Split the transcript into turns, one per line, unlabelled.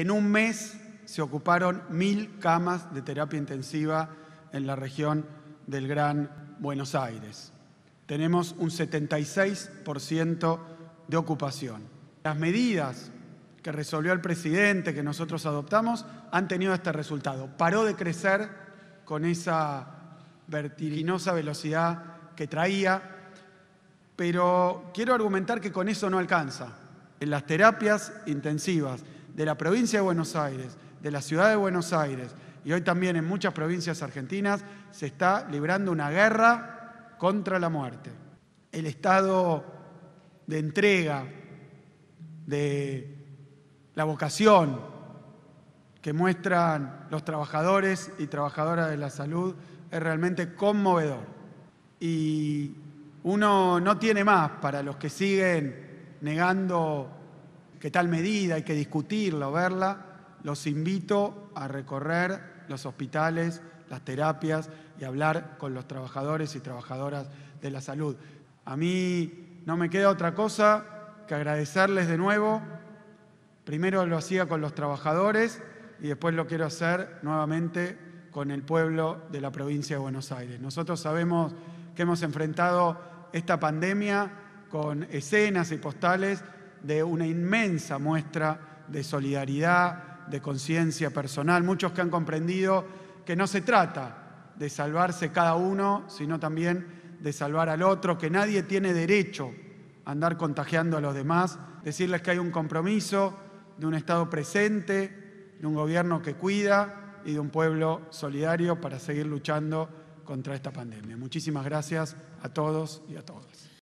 En un mes se ocuparon mil camas de terapia intensiva en la región del Gran Buenos Aires. Tenemos un 76% de ocupación. Las medidas que resolvió el presidente, que nosotros adoptamos, han tenido este resultado. Paró de crecer con esa vertiginosa velocidad que traía, pero quiero argumentar que con eso no alcanza. En las terapias intensivas, de la provincia de Buenos Aires, de la ciudad de Buenos Aires y hoy también en muchas provincias argentinas se está librando una guerra contra la muerte. El estado de entrega, de la vocación que muestran los trabajadores y trabajadoras de la salud es realmente conmovedor. Y uno no tiene más para los que siguen negando que tal medida hay que discutirla o verla, los invito a recorrer los hospitales, las terapias y hablar con los trabajadores y trabajadoras de la salud. A mí no me queda otra cosa que agradecerles de nuevo. Primero lo hacía con los trabajadores y después lo quiero hacer nuevamente con el pueblo de la provincia de Buenos Aires. Nosotros sabemos que hemos enfrentado esta pandemia con escenas y postales de una inmensa muestra de solidaridad, de conciencia personal, muchos que han comprendido que no se trata de salvarse cada uno, sino también de salvar al otro, que nadie tiene derecho a andar contagiando a los demás, decirles que hay un compromiso de un Estado presente, de un gobierno que cuida y de un pueblo solidario para seguir luchando contra esta pandemia. Muchísimas gracias a todos y a todas.